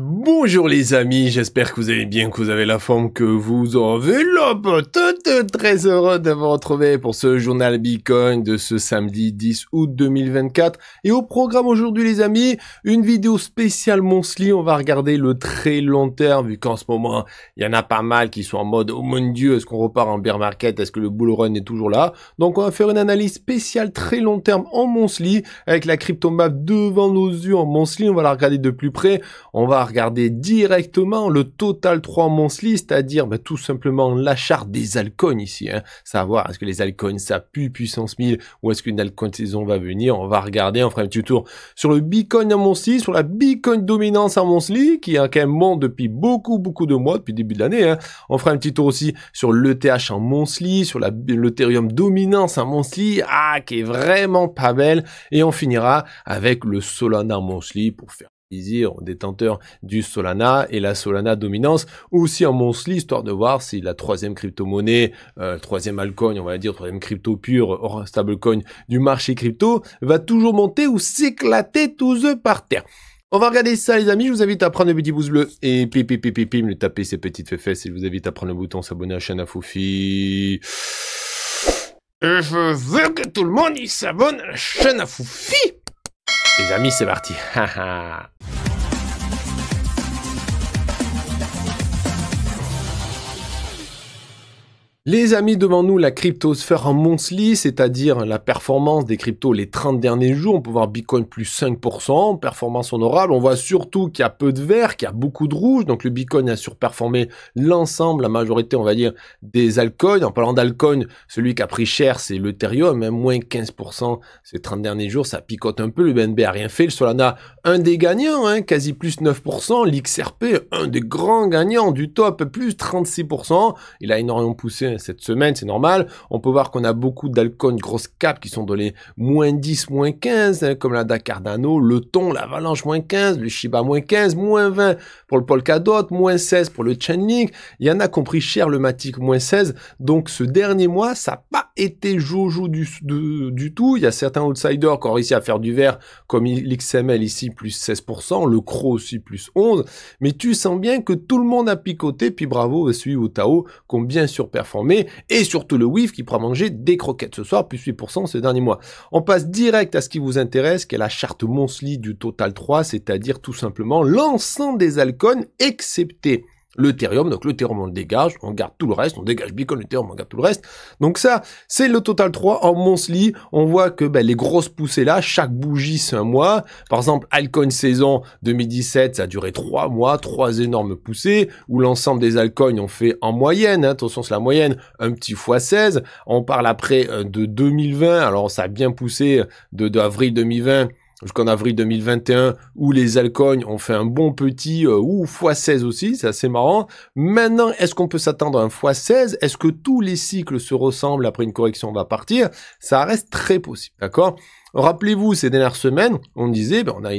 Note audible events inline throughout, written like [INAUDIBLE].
Bonjour les amis, j'espère que vous allez bien, que vous avez la forme que vous en Toutes Très heureux de vous retrouver pour ce journal Bitcoin de ce samedi 10 août 2024. Et au programme aujourd'hui les amis, une vidéo spéciale monthly. on va regarder le très long terme, vu qu'en ce moment, il y en a pas mal qui sont en mode « Oh mon Dieu, est-ce qu'on repart en bear market Est-ce que le bull run est toujours là ?» Donc on va faire une analyse spéciale très long terme en monthly avec la crypto map devant nos yeux en sli, on va la regarder de plus près, on va regarder directement le total 3 monthly, c'est-à-dire ben, tout simplement la charte des alcools ici. Hein. Savoir est-ce que les alcones ça pue puissance 1000 ou est-ce qu'une alcool saison va venir. On va regarder, on fera un petit tour sur le Bitcoin à sur la Bitcoin dominance à monsly qui est quand même bon depuis beaucoup beaucoup de mois, depuis début de l'année. Hein. On fera un petit tour aussi sur l'ETH en monsly, sur l'Ethereum dominance à monsly, ah qui est vraiment pas belle. Et on finira avec le Solana monthly pour faire Easir, détenteur du Solana et la Solana dominance, ou aussi en monthly, histoire de voir si la troisième crypto-monnaie, euh, troisième altcoin, on va dire, troisième crypto pure, hors stablecoin du marché crypto, va toujours monter ou s'éclater tous eux par terre. On va regarder ça les amis, je vous invite à prendre le petit pouce bleu et pipi pipi pipi me taper ces petites fesses et je vous invite à prendre le bouton s'abonner à la chaîne à Foufi. je veux que tout le monde s'abonne à la chaîne à Foufi les amis, c'est parti [LAUGHS] Les amis, devant nous, la cryptosphère en monthly, c'est-à-dire la performance des cryptos les 30 derniers jours. On peut voir Bitcoin plus 5%, performance honorable. On voit surtout qu'il y a peu de vert, qu'il y a beaucoup de rouge. Donc le Bitcoin a surperformé l'ensemble, la majorité, on va dire, des altcoins. En parlant d'altcoins, celui qui a pris cher, c'est l'Ethereum, Même hein, moins 15% ces 30 derniers jours. Ça picote un peu. Le BNB a rien fait. Le Solana, un des gagnants, hein, quasi plus 9%. L'XRP, un des grands gagnants du top, plus 36%. Il a énormément poussé hein, cette semaine, c'est normal. On peut voir qu'on a beaucoup d'alcools grosses capes qui sont dans les moins 10, moins 15, hein, comme la Dacardano, le Ton, l'Avalanche moins 15, le Shiba moins 15, moins 20 pour le Polkadot, moins 16 pour le Chainlink. Il y en a compris cher le Matic moins 16. Donc ce dernier mois, ça n'a pas été joujou du, du tout. Il y a certains outsiders qui ont réussi à faire du vert, comme l'XML ici, plus 16%, le Cro aussi, plus 11. Mais tu sens bien que tout le monde a picoté, puis bravo à celui au Tao, qui ont bien surperformé et surtout le WIF qui pourra manger des croquettes ce soir, plus 8% ces derniers mois. On passe direct à ce qui vous intéresse, qui est la charte monthly du Total 3, c'est-à-dire tout simplement l'ensemble des alcools, excepté l'Ethereum. Donc l'Ethereum, on le dégage, on garde tout le reste, on dégage Bitcoin, l'Ethereum, on garde tout le reste. Donc ça, c'est le total 3 en monthly. On voit que ben, les grosses poussées là, chaque bougie, c'est un mois. Par exemple, Alcoin saison 2017, ça a duré 3 mois, trois énormes poussées, où l'ensemble des alcools ont fait en moyenne, hein, attention c'est la moyenne, un petit x16. On parle après euh, de 2020, alors ça a bien poussé euh, de, de avril 2020 jusqu'en avril 2021 où les Alcognes ont fait un bon petit euh, ou x16 aussi, c'est assez marrant. Maintenant, est-ce qu'on peut s'attendre à un x16 Est-ce que tous les cycles se ressemblent après une correction va partir Ça reste très possible, d'accord Rappelez-vous, ces dernières semaines, on disait, ben, on a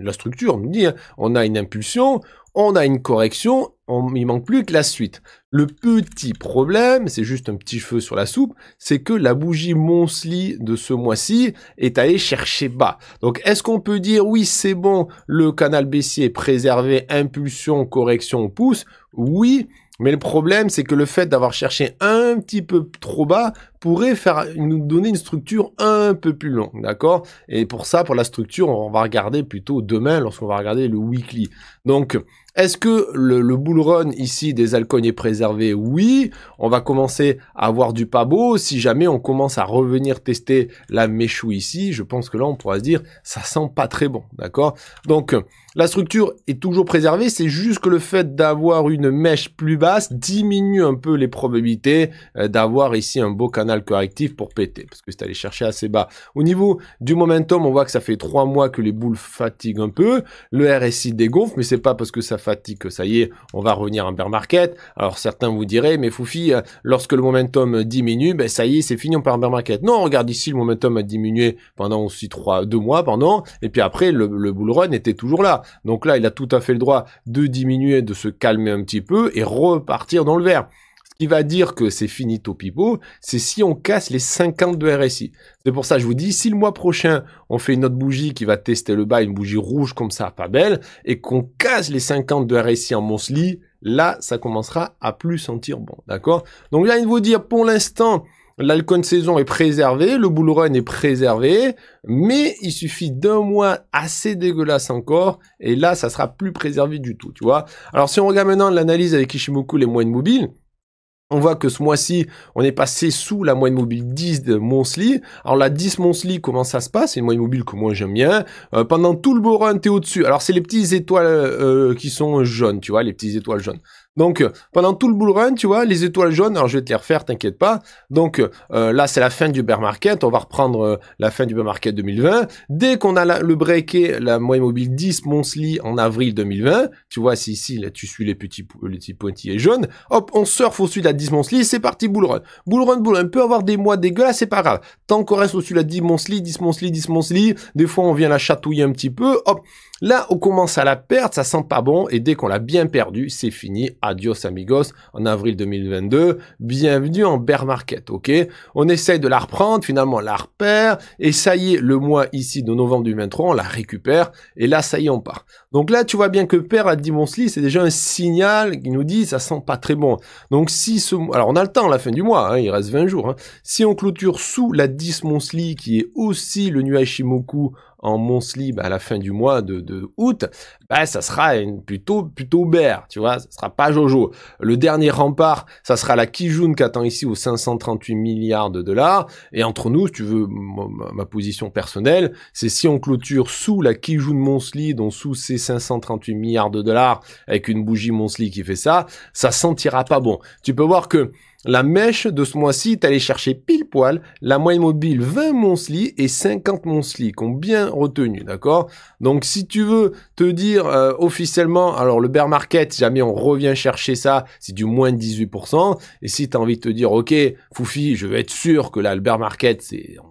la structure, on nous dit, hein, on a une impulsion, on a une correction, on, il manque plus que la suite. Le petit problème, c'est juste un petit feu sur la soupe, c'est que la bougie moncelie de ce mois-ci est allée chercher bas. Donc est-ce qu'on peut dire oui c'est bon, le canal baissier est préservé, impulsion, correction, pouce Oui, mais le problème, c'est que le fait d'avoir cherché un petit peu trop bas pourrait faire, nous donner une structure un peu plus longue, d'accord Et pour ça, pour la structure, on va regarder plutôt demain lorsqu'on va regarder le weekly. Donc, est-ce que le, le, bull run ici des alcognes est préservé Oui, on va commencer à avoir du pas beau. Si jamais on commence à revenir tester la méchou ici, je pense que là, on pourra se dire, ça sent pas très bon, d'accord Donc, la structure est toujours préservée, c'est juste que le fait d'avoir une mèche plus basse diminue un peu les probabilités euh, d'avoir ici un beau canal correctif pour péter, parce que c'est allé chercher assez bas. Au niveau du momentum, on voit que ça fait trois mois que les boules fatiguent un peu, le RSI dégonfle, mais c'est pas parce que ça fatigue que ça y est, on va revenir en bear market. Alors certains vous diraient, mais Foufi, euh, lorsque le momentum diminue, ben ça y est, c'est fini, on part en bear market. Non, regarde ici, le momentum a diminué pendant aussi trois, deux mois, pendant, et puis après, le, le bull run était toujours là. Donc là, il a tout à fait le droit de diminuer, de se calmer un petit peu et repartir dans le vert. Ce qui va dire que c'est au pipo, c'est si on casse les 50 de RSI. C'est pour ça que je vous dis, si le mois prochain, on fait une autre bougie qui va tester le bas, une bougie rouge comme ça, pas belle, et qu'on casse les 50 de RSI en monthly, là, ça commencera à plus sentir bon, d'accord Donc là, il vous dire, pour l'instant, de saison est préservé, le bull run est préservé, mais il suffit d'un mois assez dégueulasse encore, et là, ça sera plus préservé du tout, tu vois. Alors, si on regarde maintenant l'analyse avec Ishimoku, les moyennes mobiles, on voit que ce mois-ci, on est passé sous la moyenne mobile 10 de monthly. Alors la 10 monthly comment ça se passe C'est une moyenne mobile que moi j'aime bien. Euh, pendant tout le bull run, t'es au-dessus. Alors c'est les petites étoiles euh, qui sont jaunes, tu vois, les petites étoiles jaunes. Donc, euh, pendant tout le bull run, tu vois, les étoiles jaunes, alors je vais te les refaire, t'inquiète pas. Donc, euh, là, c'est la fin du bear market. On va reprendre euh, la fin du bear market 2020. Dès qu'on a le breaké, la moyenne mobile 10 monthly en avril 2020, tu vois, c'est ici, là, tu suis les petits, les petits pointillés jaunes. Hop, on surfe au-dessus de la 10 monthly, c'est parti, bull run. Bull run, bull run. Peut avoir des mois dégueulasses, c'est pas grave. Tant qu'on reste au-dessus de la 10 monthly, 10 monthly, 10 monthly, des fois, on vient la chatouiller un petit peu. Hop, Là, on commence à la perdre, ça sent pas bon, et dès qu'on l'a bien perdu, c'est fini. Adios amigos, en avril 2022, bienvenue en bear market, ok On essaye de la reprendre, finalement on la repère, et ça y est, le mois ici de novembre 2023, on la récupère, et là, ça y est, on part. Donc là, tu vois bien que perdre à Dimonsli, c'est déjà un signal qui nous dit, ça sent pas très bon. Donc si ce... Alors on a le temps, la fin du mois, hein, il reste 20 jours. Hein. Si on clôture sous la Dismonsli, qui est aussi le nuage Shimoku en mon à la fin du mois de, août, bah, ça sera une, plutôt, plutôt tu vois, ça sera pas Jojo. Le dernier rempart, ça sera la Kijun qui attend ici aux 538 milliards de dollars. Et entre nous, tu veux ma, position personnelle, c'est si on clôture sous la Kijun monthly, donc sous ces 538 milliards de dollars, avec une bougie monthly qui fait ça, ça sentira pas bon. Tu peux voir que la mèche de ce mois-ci est allé chercher pile poil la moyenne mobile 20 moncelis et 50 qui qu'on bien retenu, d'accord Donc si tu veux te dire euh, officiellement, alors le bear market, jamais on revient chercher ça, c'est du moins de 18%. Et si tu as envie de te dire, ok, Foufi, je veux être sûr que là, le bear market,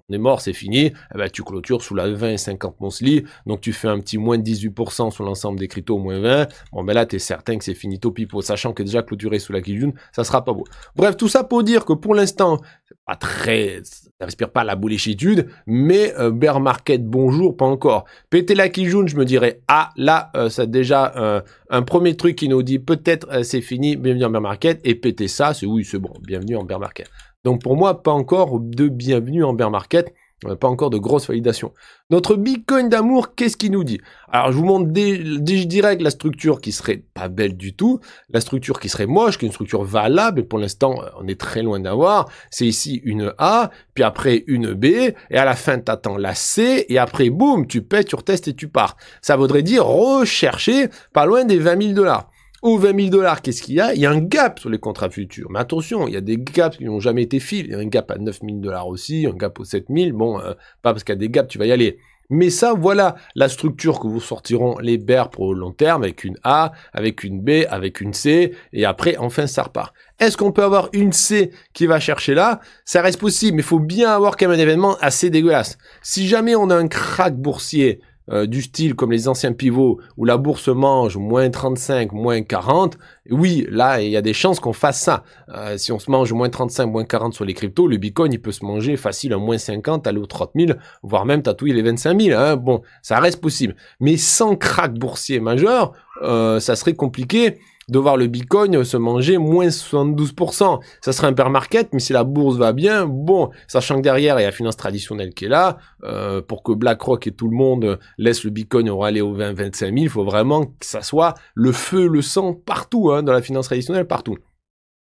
on est mort, c'est fini, eh ben, tu clôtures sous la 20 et 50 moncelis, donc tu fais un petit moins de 18% sur l'ensemble des cryptos, moins 20. Bon ben là, tu es certain que c'est fini, pipo, sachant que déjà clôturé sous la Kijun, ça sera pas beau. Bref, tout tout ça pour dire que pour l'instant, pas très, ça respire pas la bouléchitude, mais euh, bear market, bonjour, pas encore. Péter la Kijun, je me dirais, ah, là, euh, ça déjà euh, un premier truc qui nous dit peut-être c'est fini, bienvenue en bear market, et péter ça, c'est oui, c'est bon, bienvenue en bear market. Donc pour moi, pas encore de bienvenue en bear market. On n'a pas encore de grosse validation. Notre Bitcoin d'amour, qu'est-ce qu'il nous dit Alors, je vous montre déjà direct la structure qui serait pas belle du tout, la structure qui serait moche, qui est une structure valable, et pour l'instant, euh, on est très loin d'avoir. C'est ici une A, puis après une B, et à la fin, tu attends la C, et après, boum, tu pètes, tu retestes et tu pars. Ça voudrait dire rechercher pas loin des 20 000 dollars ou 20 000 dollars, qu'est-ce qu'il y a Il y a un gap sur les contrats futurs. Mais attention, il y a des gaps qui n'ont jamais été filés. Il y a un gap à 9 000 dollars aussi, un gap aux 7 000. Bon, euh, pas parce qu'il y a des gaps, tu vas y aller. Mais ça, voilà la structure que vous sortiront les BER pour le long terme, avec une A, avec une B, avec une C, et après, enfin, ça repart. Est-ce qu'on peut avoir une C qui va chercher là Ça reste possible, mais il faut bien avoir quand même un événement assez dégueulasse. Si jamais on a un crack boursier, euh, du style comme les anciens pivots où la bourse mange moins 35, moins 40, oui, là, il y a des chances qu'on fasse ça. Euh, si on se mange moins 35, moins 40 sur les cryptos, le Bitcoin, il peut se manger facile à moins 50, aller aux 30 000, voire même tatouiller les 25 000. Hein. Bon, ça reste possible. Mais sans crack boursier majeur, euh, ça serait compliqué de voir le Bitcoin se manger moins 72%. Ça serait un père market, mais si la bourse va bien, bon, sachant que derrière, il y a la finance traditionnelle qui est là, euh, pour que BlackRock et tout le monde laissent le Bitcoin aller au 20-25 000, il faut vraiment que ça soit le feu, le sang partout, hein, dans la finance traditionnelle, partout.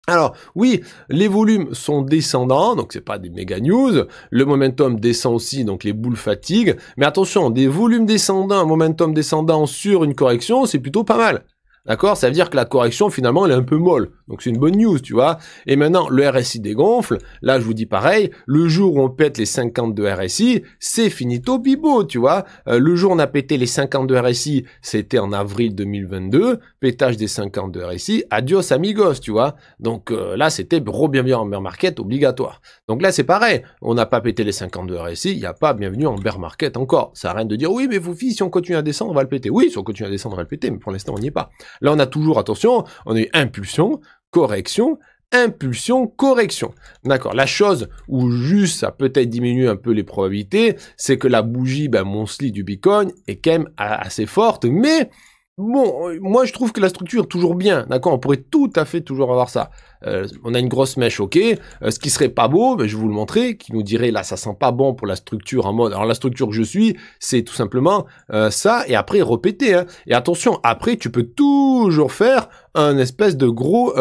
Alors oui, les volumes sont descendants, donc c'est pas des méga news. Le momentum descend aussi, donc les boules fatiguent. Mais attention, des volumes descendants, momentum descendant sur une correction, c'est plutôt pas mal. D'accord Ça veut dire que la correction, finalement, elle est un peu molle. Donc c'est une bonne news, tu vois. Et maintenant, le RSI dégonfle. Là, je vous dis pareil, le jour où on pète les 52 de RSI, c'est finito bibo, tu vois. Euh, le jour où on a pété les 52 de RSI, c'était en avril 2022. Pétage des 52 de RSI, adios amigos, tu vois. Donc euh, là, c'était gros bien bien en bear market obligatoire. Donc là, c'est pareil. On n'a pas pété les 52 de RSI, il n'y a pas bienvenue en bear market encore. Ça n'a rien de dire, oui, mais vous, si on continue à descendre, on va le péter. Oui, si on continue à descendre, on va le péter, mais pour l'instant, on n'y est pas. Là, on a toujours, attention, on a eu impulsion, correction, impulsion, correction. D'accord. La chose où juste ça peut-être diminue un peu les probabilités, c'est que la bougie, ben, mon slit du Bitcoin est quand même assez forte, mais Bon, moi je trouve que la structure toujours bien, d'accord On pourrait tout à fait toujours avoir ça. Euh, on a une grosse mèche, ok. Euh, ce qui serait pas beau, ben, je vais vous le montrer, qui nous dirait là ça sent pas bon pour la structure en mode. Alors la structure que je suis, c'est tout simplement euh, ça, et après répéter. Hein. Et attention, après tu peux toujours faire un espèce de gros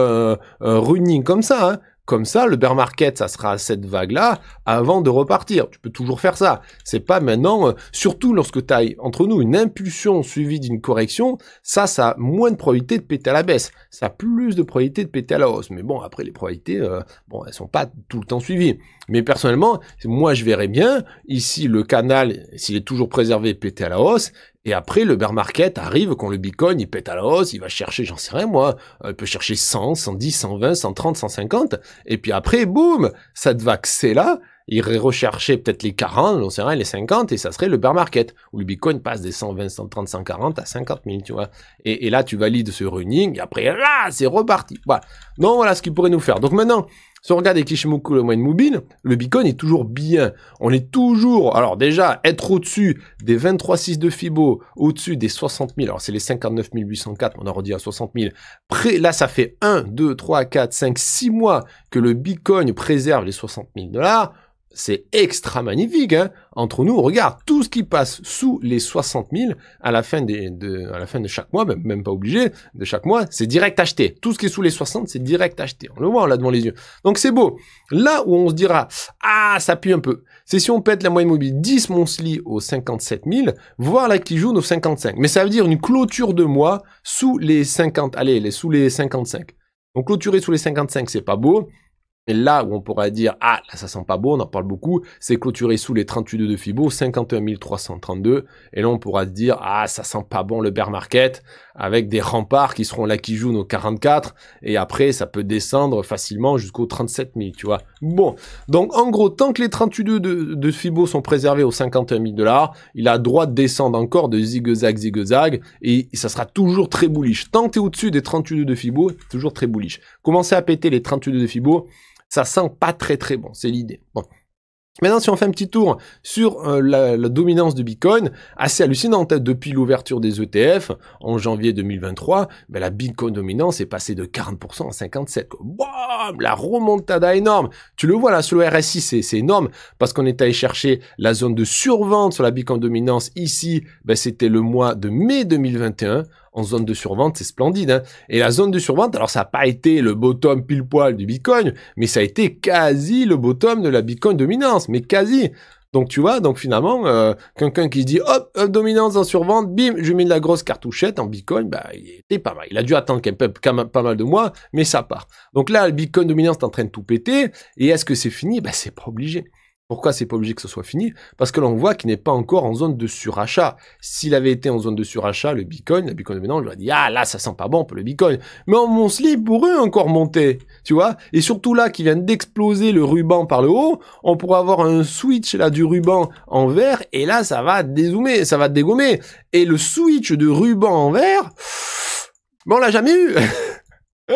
running comme ça. Hein. Comme ça, le bear market, ça sera cette vague-là avant de repartir. Tu peux toujours faire ça. C'est pas maintenant, euh, surtout lorsque tu as entre nous une impulsion suivie d'une correction, ça, ça a moins de probabilité de péter à la baisse. Ça a plus de probabilité de péter à la hausse. Mais bon, après, les probabilités, euh, bon, elles sont pas tout le temps suivies. Mais personnellement, moi, je verrais bien, ici, le canal, s'il est toujours préservé, péter à la hausse. Et après, le bear market arrive quand le bitcoin, il pète à la hausse, il va chercher, j'en sais rien moi, euh, il peut chercher 100, 110, 120, 130, 150. Et puis après, boum, cette vague, c'est là, il irait peut-être les 40, j'en sais rien, les 50, et ça serait le bear market, où le bitcoin passe des 120, 130, 140 à 50 000, tu vois. Et, et là, tu valides ce running, et après, là, c'est reparti. Voilà. Donc voilà ce qu'il pourrait nous faire. Donc maintenant, si on regarde les clichés le moyenne mobile, le Bitcoin est toujours bien. On est toujours, alors déjà, être au-dessus des 23,6 de Fibo, au-dessus des 60 000, alors c'est les 59 804, on a redit à 60 000. là, ça fait 1, 2, 3, 4, 5, 6 mois que le Bitcoin préserve les 60 000 dollars c'est extra magnifique. Hein. Entre nous, regarde tout ce qui passe sous les 60 000 à la fin, de, à la fin de chaque mois, même, pas obligé, de chaque mois, c'est direct acheté. Tout ce qui est sous les 60, c'est direct acheté. On le voit, là devant les yeux. Donc c'est beau. Là où on se dira, ah, ça pue un peu, c'est si on pète la moyenne mobile 10 monthly aux 57 000, voire la qui jaune aux 55. Mais ça veut dire une clôture de mois sous les 50, allez, les, sous les 55. Donc clôturer sous les 55, c'est pas beau. Et là où on pourra dire, ah, ça sent pas bon, on en parle beaucoup, c'est clôturé sous les 38,2 de Fibo, 51 332. Et là, on pourra se dire, ah, ça sent pas bon le bear market, avec des remparts qui seront là qui jouent nos 44. Et après, ça peut descendre facilement jusqu'aux 37 000, tu vois. Bon. Donc, en gros, tant que les 38,2 de, Fibo sont préservés aux 51 000 dollars, il a droit de descendre encore de zigzag, zigzag. Et ça sera toujours très bullish. Tant que t'es au-dessus des 38,2 de Fibo, toujours très bullish. Commencez à péter les 38 de Fibo ça sent pas très très bon, c'est l'idée. Bon. Maintenant, si on fait un petit tour sur euh, la, dominance de Bitcoin, assez hallucinante, hein. depuis l'ouverture des ETF en janvier 2023, ben, la Bitcoin dominance est passée de 40% à 57%. Quoi. la remontada énorme. Tu le vois là sur le RSI, c'est énorme parce qu'on est allé chercher la zone de survente sur la Bitcoin dominance ici, ben, c'était le mois de mai 2021 en zone de survente, c'est splendide. Hein. Et la zone de survente, alors ça n'a pas été le bottom pile poil du Bitcoin, mais ça a été quasi le bottom de la Bitcoin dominance, mais quasi. Donc tu vois, donc finalement, euh, quelqu'un qui se dit hop, euh, dominance en survente, bim, je mets de la grosse cartouchette en Bitcoin, bah il était pas mal. Il a dû attendre qu'un même, pas mal de mois, mais ça part. Donc là, le Bitcoin dominance est en train de tout péter, et est-ce que c'est fini Bah c'est pas obligé. Pourquoi c'est pas obligé que ce soit fini Parce que l'on voit qu'il n'est pas encore en zone de surachat. S'il avait été en zone de surachat, le Bitcoin, la Bitcoin maintenant, on lui aurait dit ah là ça sent pas bon pour le Bitcoin. Mais mon slip pourrait encore monter, tu vois Et surtout là qui vient d'exploser le ruban par le haut, on pourrait avoir un switch là du ruban en vert et là ça va dézoomer, ça va dégommer. Et le switch de ruban en vert, bon on l'a jamais eu. [LAUGHS] [LAUGHS]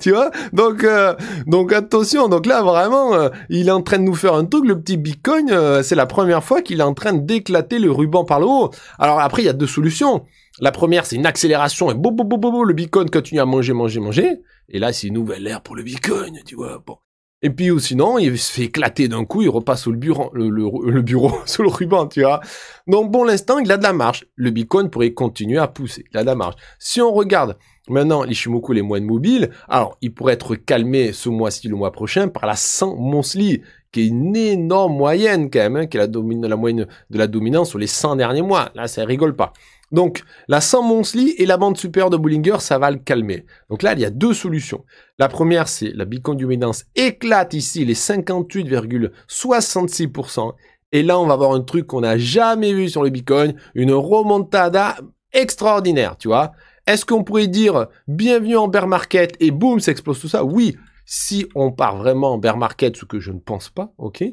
tu vois donc euh, donc attention donc là vraiment euh, il est en train de nous faire un truc le petit bitcoin euh, c'est la première fois qu'il est en train d'éclater le ruban par le haut alors après il y a deux solutions la première c'est une accélération et boum boum boum boum, le bitcoin continue à manger manger manger et là c'est une nouvelle ère pour le bitcoin tu vois bon et puis ou sinon, il se fait éclater d'un coup, il repasse sous le bureau, le, bureau, [LAUGHS] sous le ruban, tu vois. Donc bon, l'instant, il a de la marge. Le Bitcoin pourrait continuer à pousser, il a de la marge. Si on regarde Maintenant, l'Ishimoku, les moines mobiles, alors, il pourrait être calmé ce mois-ci, le mois prochain, par la 100 monthly, qui est une énorme moyenne, quand même, hein, qui est la, domine, moyenne de la dominance sur les 100 derniers mois. Là, ça rigole pas. Donc, la 100 monthly et la bande supérieure de Bollinger, ça va le calmer. Donc là, il y a deux solutions. La première, c'est la Bitcoin dominance éclate ici, les 58,66%. Et là, on va avoir un truc qu'on n'a jamais vu sur le Bitcoin, une remontada extraordinaire, tu vois. Est-ce qu'on pourrait dire bienvenue en bear market et boum, s'explose tout ça Oui, si on part vraiment en bear market, ce que je ne pense pas, ok,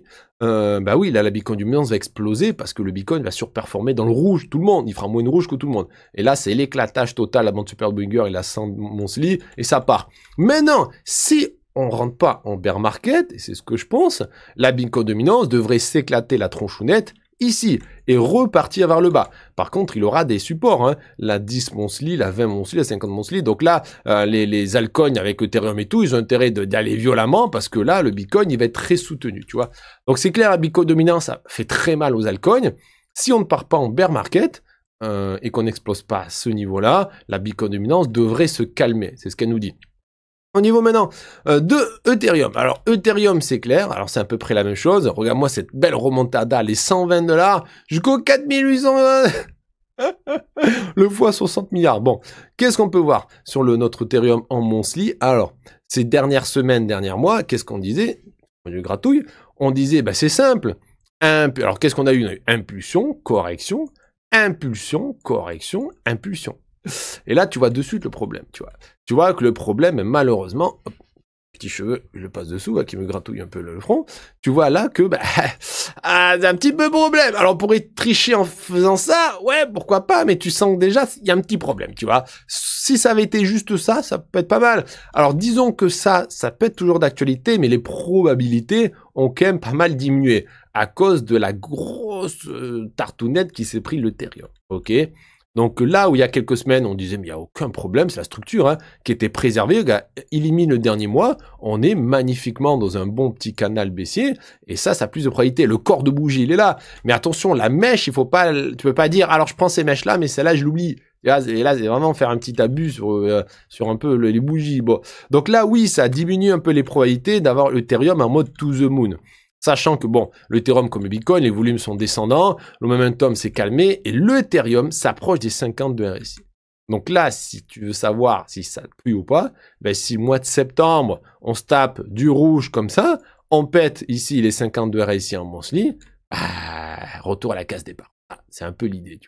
euh, bah oui, là la Bitcoin dominance va exploser parce que le Bitcoin va surperformer dans le rouge, tout le monde, il fera moins de rouge que tout le monde. Et là, c'est l'éclatage total, la bande Superbringer et la Monsely, et ça part. Mais si on rentre pas en bear market, et c'est ce que je pense, la Bitcoin dominance devrait s'éclater la tronchounette ici et repartir vers le bas. Par contre, il aura des supports, hein. la 10 monsli, la 20 monthly, la 50 monthly, Donc là, euh, les, les avec Ethereum et tout, ils ont intérêt d'aller violemment parce que là, le Bitcoin, il va être très soutenu, tu vois. Donc c'est clair, la Bitcoin dominance ça fait très mal aux alcognes. Si on ne part pas en bear market, euh, et qu'on n'explose pas à ce niveau-là, la Bitcoin dominance devrait se calmer. C'est ce qu'elle nous dit. Au niveau maintenant euh, de Ethereum. Alors Ethereum c'est clair, alors c'est à peu près la même chose. Regarde-moi cette belle remontada, les 120 dollars jusqu'aux 4800 hein. [LAUGHS] le fois 60 milliards. Bon, qu'est-ce qu'on peut voir sur le notre Ethereum en monthly Alors, ces dernières semaines, derniers mois, qu'est-ce qu'on disait Du gratouille. On disait, bah, c'est simple. Alors, qu'est-ce qu'on a eu Impulsion, correction, impulsion, correction, impulsion. Et là, tu vois de suite le problème, tu vois. Tu vois que le problème, malheureusement, petit cheveu, je passe dessous, hein, qui me gratouille un peu le front. Tu vois là que, bah, [LAUGHS] ah, un petit peu problème. Alors, pour y tricher en faisant ça, ouais, pourquoi pas, mais tu sens que déjà, il y a un petit problème, tu vois. Si ça avait été juste ça, ça peut être pas mal. Alors, disons que ça, ça pète toujours d'actualité, mais les probabilités ont quand même pas mal diminué à cause de la grosse euh, tartounette qui s'est pris le terrier. Ok? Donc là où il y a quelques semaines, on disait, mais il n'y a aucun problème, c'est la structure hein, qui était préservée, il y a élimine le dernier mois, on est magnifiquement dans un bon petit canal baissier, et ça, ça a plus de probabilité. Le corps de bougie, il est là. Mais attention, la mèche, il faut pas, tu peux pas dire, alors je prends ces mèches-là, mais celle-là, je l'oublie. Et là, c'est vraiment faire un petit abus sur, euh, un peu les bougies. Donc là, oui, ça diminue un peu les probabilités d'avoir Ethereum en mode to the moon. Sachant que, bon, l'Ethereum comme le Bitcoin, les volumes sont descendants, le momentum s'est calmé et l'Ethereum s'approche des 50 de RSI. Donc là, si tu veux savoir si ça pue ou pas, ben, si mois de septembre, on se tape du rouge comme ça, on pète ici les 52 RSI en monthly, ah, retour à la case départ. Ah, c'est un peu l'idée,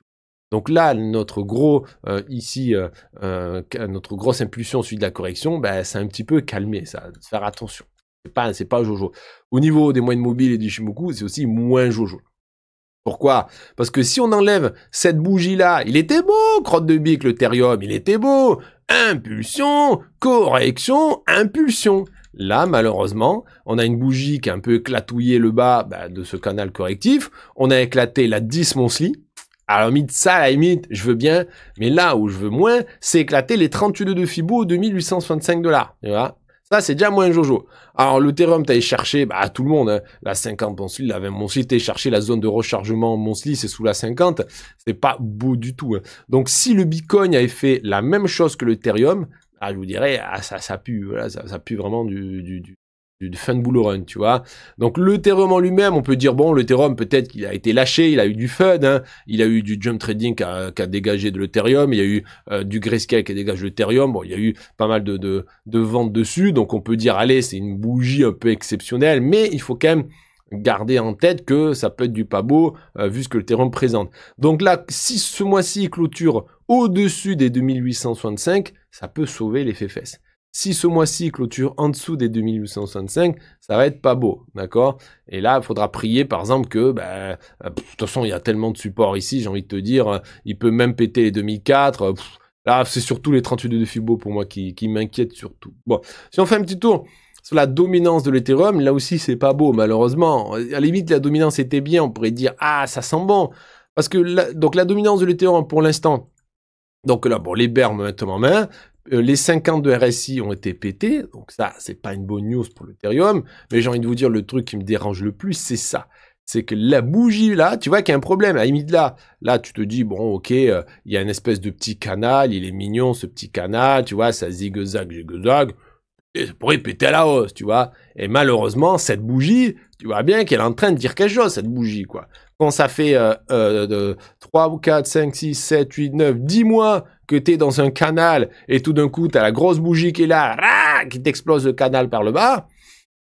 Donc là, notre gros euh, ici, euh, euh, notre grosse impulsion suite de la correction, c'est ben, un petit peu calmé, ça, faire attention pas, c'est pas Jojo. Au niveau des moyens mobiles et du Shimoku, c'est aussi moins Jojo. Pourquoi Parce que si on enlève cette bougie-là, il était beau, crotte de bique, le thérium, il était beau. Impulsion, correction, impulsion. Là, malheureusement, on a une bougie qui a un peu éclatouillé le bas bah, de ce canal correctif. On a éclaté la 10 dismonslie. Alors, limite, ça, à la limite, je veux bien. Mais là où je veux moins, c'est éclater les 38 de Fibo aux 2865 dollars. Tu vois ça, c'est déjà moins Jojo. Alors, l'Ethereum, t'allais cherché, bah, tout le monde, hein. la 50 Mon la Mon Monsli, chercher la zone de rechargement Monsly, c'est sous la 50. C'est pas beau du tout. Hein. Donc, si le Bitcoin avait fait la même chose que l'Ethereum, ah, je vous dirais, ah, ça, ça pue, voilà, ça, pue vraiment du, du, du, du fin de run, tu vois. Donc l'Ethereum en lui-même, on peut dire bon, l'Ethereum peut-être qu'il a été lâché, il a eu du FUD, hein. il a eu du jump trading qui a, dégagé de l'Ethereum, il y a eu euh, du Grayscale qui a dégagé l'Ethereum, bon, il y a eu pas mal de, de ventes dessus, donc on peut dire allez, c'est une bougie un peu exceptionnelle, mais il faut quand même garder en tête que ça peut être du pas beau euh, vu ce que le présente. Donc là, si ce mois-ci clôture au-dessus des 2865, ça peut sauver les fesses. Si ce mois-ci clôture en dessous des 2865, ça va être pas beau, d'accord Et là, il faudra prier, par exemple, que, ben, euh, de toute façon, il y a tellement de support ici, j'ai envie de te dire, euh, il peut même péter les 2004. Euh, là, c'est surtout les 38 de Fibo pour moi qui, qui m'inquiète surtout. Bon, si on fait un petit tour sur la dominance de l'Ethereum, là aussi, c'est pas beau, malheureusement. À la limite, la dominance était bien, on pourrait dire, ah, ça sent bon. Parce que, donc, la dominance de l'Ethereum, pour l'instant, donc là, bon, les bermes maintenant en main, euh, les 50 de RSI ont été pétés, donc ça, c'est pas une bonne news pour l'Ethereum, mais j'ai envie de vous dire, le truc qui me dérange le plus, c'est ça. C'est que la bougie, là, tu vois qu'il y a un problème. À de là, là, tu te dis, bon, ok, euh, il y a une espèce de petit canal, il est mignon, ce petit canal, tu vois, ça zigzag, zigzag, et ça pourrait péter à la hausse, tu vois. Et malheureusement, cette bougie, tu vois bien qu'elle est en train de dire quelque chose, cette bougie, quoi. Quand ça fait euh, 3 euh, ou 4, 5, 6, 7, 8, 9, 10 mois que t'es dans un canal et tout d'un coup t'as la grosse bougie qui est là, qui t'explose le canal par le bas,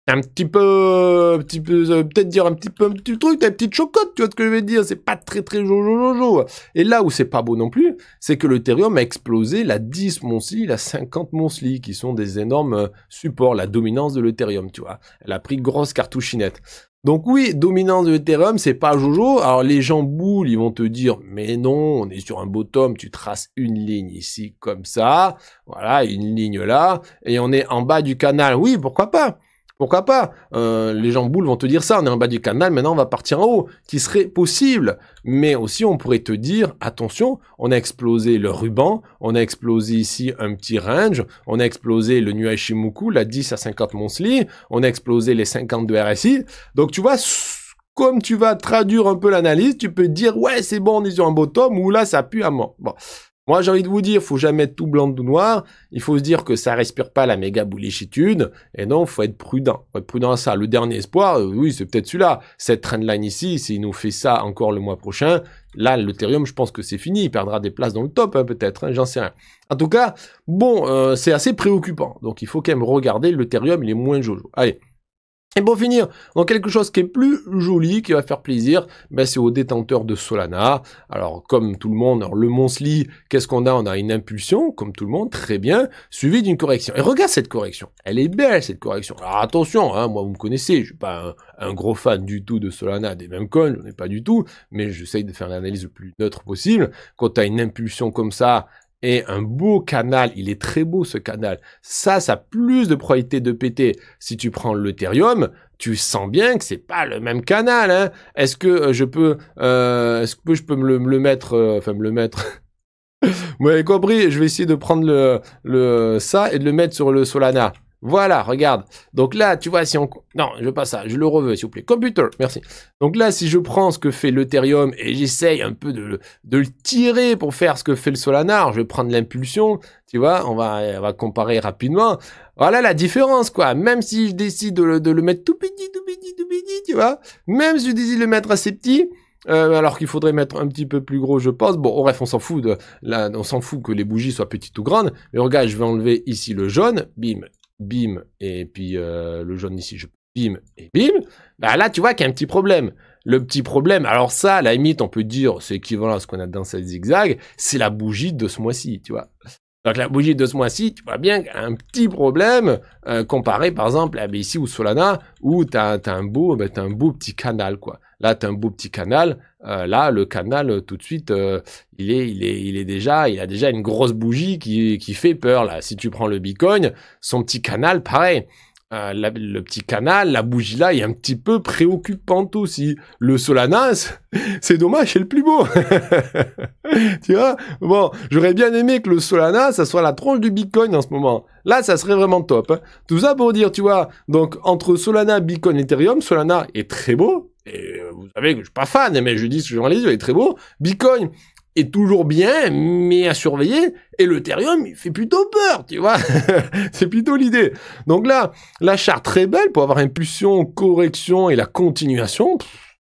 un petit peu, petit peu euh, peut-être dire un petit peu un petit truc, ta petite chocotte, tu vois ce que je veux dire, c'est pas très très jojo Et là où c'est pas beau non plus, c'est que l'Ethereum a explosé la 10 Monsli, la 50 Monsli, qui sont des énormes euh, supports, la dominance de l'Ethereum, tu vois. Elle a pris grosse cartouchinette. Donc oui, dominance de Ethereum, c'est pas Jojo. Alors les gens boulent, ils vont te dire, mais non, on est sur un bottom, tu traces une ligne ici comme ça, voilà, une ligne là, et on est en bas du canal. Oui, pourquoi pas pourquoi pas euh, Les gens boules vont te dire ça, on est en bas du canal, maintenant on va partir en haut, qui serait possible. Mais aussi on pourrait te dire, attention, on a explosé le ruban, on a explosé ici un petit range, on a explosé le Shimoku, la 10 à 50 monthly, on a explosé les 50 de RSI. Donc tu vois, comme tu vas traduire un peu l'analyse, tu peux dire, ouais c'est bon, on est sur un bottom, ou là ça pue à mort. Bon, moi, j'ai envie de vous dire, faut jamais être tout blanc ou noir. Il faut se dire que ça respire pas la méga bullichitude. Et non, faut être prudent. Faut être prudent à ça. Le dernier espoir, euh, oui, c'est peut-être celui-là. Cette trendline ici, s'il nous fait ça encore le mois prochain, là, l'Ethereum, je pense que c'est fini. Il perdra des places dans le top, hein, peut-être. Hein, j'en sais rien. En tout cas, bon, euh, c'est assez préoccupant. Donc, il faut quand même regarder. L'Ethereum, il est moins jojo. Allez. Et pour finir, dans quelque chose qui est plus joli, qui va faire plaisir, ben c'est aux détenteurs de Solana. Alors comme tout le monde, alors le Monceli, qu'est-ce qu'on a On a une impulsion, comme tout le monde, très bien, suivie d'une correction. Et regarde cette correction, elle est belle cette correction. Alors attention, hein, moi vous me connaissez, je suis pas un, gros fan du tout de Solana, des mêmes coins, n'en ai pas du tout, mais j'essaie de faire l'analyse le plus neutre possible. Quand tu as une impulsion comme ça, et un beau canal, il est très beau ce canal. Ça, ça a plus de probabilité de péter. Si tu prends l'Ethereum, tu sens bien que c'est pas le même canal. Hein. Est-ce que euh, je peux, euh, est-ce que je peux me le, mettre, euh, enfin me le mettre. [LAUGHS] Vous avez compris. Je vais essayer de prendre le, le ça et de le mettre sur le Solana. Voilà, regarde. Donc là, tu vois, si on... Non, je veux pas ça, je le reveux, s'il vous plaît. Computer, merci. Donc là, si je prends ce que fait l'Ethereum et j'essaye un peu de, de, le tirer pour faire ce que fait le Solanar, je vais prendre l'impulsion, tu vois, on va, va comparer rapidement. Voilà la différence, quoi. Même si je décide de le, mettre tout petit, tout petit, tout petit, tu vois, même si je décide de le mettre assez petit, euh, alors qu'il faudrait mettre un petit peu plus gros, je pense. Bon, bref, on s'en fout de, là, on s'en fout que les bougies soient petites ou grandes. Mais regarde, je vais enlever ici le jaune, bim, bim, et puis euh, le jaune ici, je, bim, et bim, bah là, tu vois qu'il y a un petit problème. Le petit problème, alors ça, à la limite, on peut dire, c'est équivalent à ce qu'on a dans cette zigzag, c'est la bougie de ce mois-ci, tu vois. Donc la bougie de ce mois-ci, tu vois bien y a un petit problème euh, comparé par exemple à ici ou Solana où tu as, un beau bah, as un beau petit canal quoi. Là, tu as un beau petit canal. Euh, là, le canal, euh, tout de suite, euh, il, est, il, est, il est déjà, il a déjà une grosse bougie qui, qui fait peur. Là, si tu prends le Bitcoin, son petit canal, pareil. le petit canal, la bougie là, est un petit peu préoccupante aussi. Le Solana, [LAUGHS] c'est dommage, c'est le plus beau. [LAUGHS] tu vois Bon, j'aurais bien aimé que le Solana, ça soit la tronche du Bitcoin en ce moment. Là, ça serait vraiment top. Hein. Tout ça pour dire, tu vois, donc entre Solana, Bitcoin, Ethereum, Solana est très beau, et euh, vous savez que je suis pas fan, mais je dis ce que il est très beau. Bitcoin est toujours bien, mais à surveiller. Et l'Ethereum, il fait plutôt peur, tu vois. [LAUGHS] c'est plutôt l'idée. Donc là, la charte très belle pour avoir impulsion, correction et la continuation.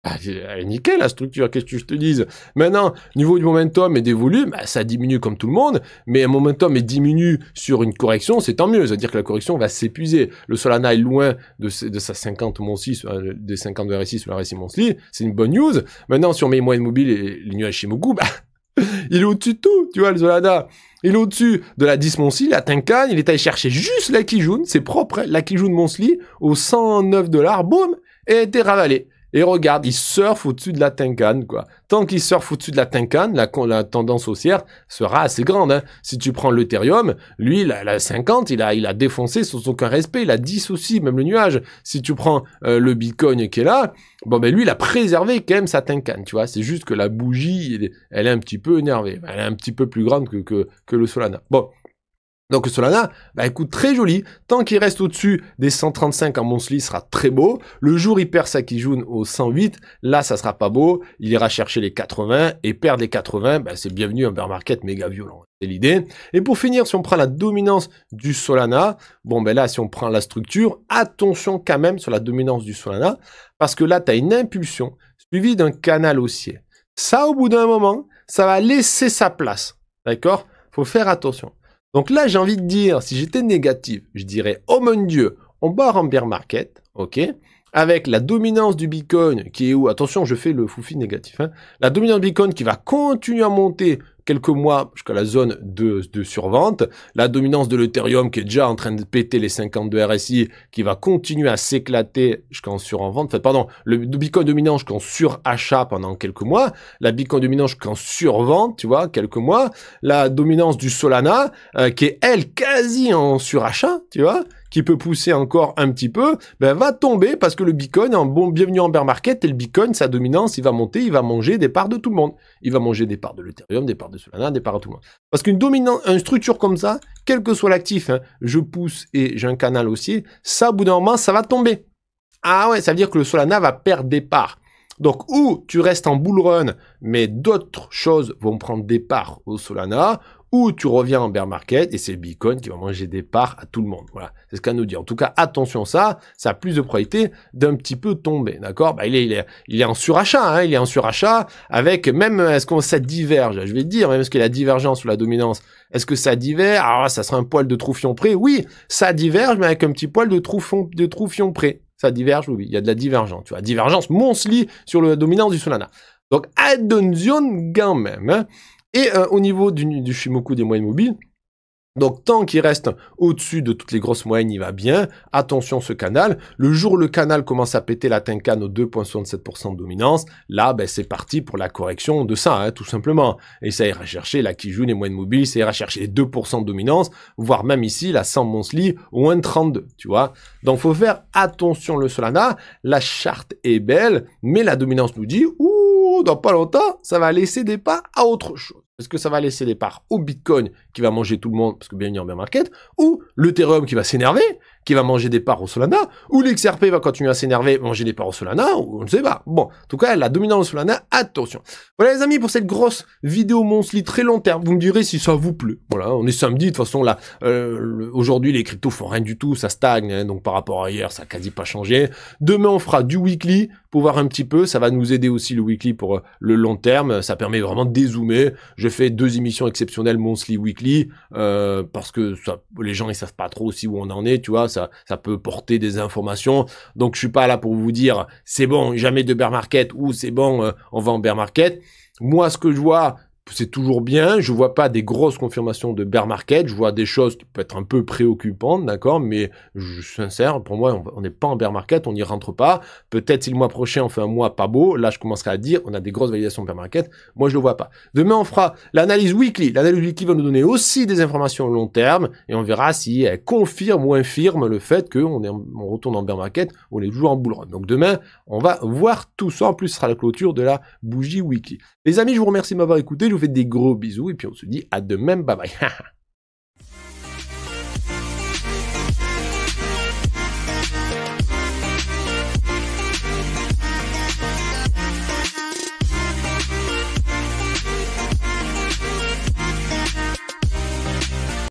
Elle ah, est euh, nickel la structure, qu'est-ce que je te dise Maintenant, niveau du momentum et des volumes, bah, ça diminue comme tout le monde, mais un momentum est diminué sur une correction, c'est tant mieux, c'est-à-dire que la correction va s'épuiser. Le Solana est loin de, de sa 50 mon6 euh, des 50 de RSI sur la RSI monthly, c'est une bonne news. Maintenant, sur mes moyennes mobiles et les nuages Shimoku, bah, [LAUGHS] il est au-dessus de tout, tu vois, le Solana. Il est au-dessus de la 10 Monthly, la Tinkan, il est allé chercher juste la Kijun, c'est propre, hein. la Kijun Monthly, au 109 dollars, boum, et a été ravalé. Et regarde, il surfe au-dessus de la tincane, quoi. Tant qu'il surfe au-dessus de la tincane, la, tendance haussière sera assez grande. Hein. Si tu prends l'Ethereum, lui, la a, 50, il a, il a défoncé sans aucun respect, il a 10 aussi, même le nuage. Si tu prends euh, le Bitcoin qui est là, bon ben lui, il a préservé quand même sa tincane, tu vois. C'est juste que la bougie, elle, est un petit peu énervée. Elle est un petit peu plus grande que, que le Solana. Bon. Donc Solana, bah écoute, très joli. Tant qu'il reste au-dessus des 135 en il sera très beau. Le jour, il perd sa joue au 108. Là, ça sera pas beau. Il ira chercher les 80 et perdre les 80, bah, c'est bienvenu un bear market méga violent. C'est l'idée. Et pour finir, si on prend la dominance du Solana, bon ben là, si on prend la structure, attention quand même sur la dominance du Solana, parce que là, tu as une impulsion suivie d'un canal haussier. Ça, au bout d'un moment, ça va laisser sa place. D'accord Faut faire attention. Donc là, j'ai envie de dire, si j'étais négatif, je dirais, oh mon dieu, on barre en bear market, ok avec la dominance du Bitcoin qui est où Attention, je fais le foufi négatif. Hein, la dominance du Bitcoin qui va continuer à monter quelques mois jusqu'à la zone de, survente, la dominance de l'Ethereum qui est déjà en train de péter les 52 RSI, qui va continuer à s'éclater jusqu'en En enfin pardon, le Bitcoin dominant jusqu'en surachat pendant quelques mois, la Bitcoin dominant jusqu'en survente, tu vois, quelques mois, la dominance du Solana, euh, qui est elle quasi en surachat, tu vois, qui peut pousser encore un petit peu, ben, va tomber parce que le Bitcoin, en bon bienvenue en bear market, et le Bitcoin, sa dominance, il va monter, il va manger des parts de tout le monde. Il va manger des parts de l'Ethereum, des parts Solana Solana à tout le monde. Parce qu'une dominante, structure comme ça, quel que soit l'actif, hein, je pousse et j'ai un canal aussi, ça, au bout d'un moment, ça va tomber. Ah ouais, ça veut dire que le Solana va perdre des parts. Donc, ou tu restes en bull run, mais d'autres choses vont prendre des parts au Solana, ou tu reviens en bear market et c'est le Bitcoin qui va manger des parts à tout le monde. Voilà, c'est ce qu'elle nous dit. En tout cas, attention ça, ça a plus de probabilité d'un petit peu tomber, d'accord bah, il, est, il, est, il est en surachat, hein, il est en surachat avec même est-ce qu'on ça diverge, je vais te dire, même ce qu'il y a la divergence ou la dominance, est-ce que ça diverge Alors ça sera un poil de troufion près, oui, ça diverge, mais avec un petit poil de, troufion, de troufion près. Ça diverge, oui, il y a de la divergence, tu vois, divergence lit sur la dominance du Solana. Donc, attention quand même, hein et euh, au niveau du, Shimoku des moyennes mobiles, donc tant qu'il reste au-dessus de toutes les grosses moyennes, il va bien. Attention ce canal. Le jour où le canal commence à péter la Tenkan au 2,67% de dominance, là ben, c'est parti pour la correction de ça, hein, tout simplement. Et ça ira chercher la joue les moyennes mobiles, ça ira chercher les 2% de dominance, voire même ici la 100 monthly, au 1,32, tu vois. Donc faut faire attention le Solana. La charte est belle, mais la dominance nous dit, ouh, dans pas longtemps, ça va laisser des pas à autre chose. Est-ce que ça va laisser des parts au Bitcoin qui va manger tout le monde parce que bien en bear market ou l'Ethereum qui va s'énerver qui va manger des parts au Solana, ou l'XRP va continuer à s'énerver, manger des parts au Solana, ou on ne sait pas. Bon, en tout cas, la dominance Solana, attention. Voilà les amis pour cette grosse vidéo monthly très long terme. Vous me direz si ça vous plaît. Voilà, on est samedi, de toute façon là, euh, aujourd'hui les cryptos font rien du tout, ça stagne, hein, donc par rapport à hier, ça a quasi pas changé. Demain on fera du weekly pour voir un petit peu, ça va nous aider aussi le weekly pour euh, le long terme, ça permet vraiment de dézoomer. Je fais deux émissions exceptionnelles monthly Weekly, euh, parce que les gens ils savent pas trop aussi où on en est, tu vois ça, peut porter des informations. Donc je suis pas là pour vous dire c'est bon, jamais de bear market ou c'est bon, euh, on va en bear market. Moi, ce que je vois, c'est toujours bien. Je vois pas des grosses confirmations de bear market. Je vois des choses qui peuvent être un peu préoccupantes, d'accord, mais je suis sincère, pour moi, on n'est pas en bear market, on n'y rentre pas. Peut-être si le mois prochain on fait un mois pas beau, là je commencerai à dire on a des grosses validations bear market. Moi je le vois pas. Demain on fera l'analyse weekly. L'analyse weekly va nous donner aussi des informations à long terme et on verra si elle confirme ou infirme le fait qu'on est, on retourne en bear market, on est toujours en bull Donc demain on va voir tout ça. En plus ce sera la clôture de la bougie weekly. Les amis, je vous remercie de m'avoir écouté vous faites des gros bisous et puis on se dit à demain. Bye bye. [LAUGHS]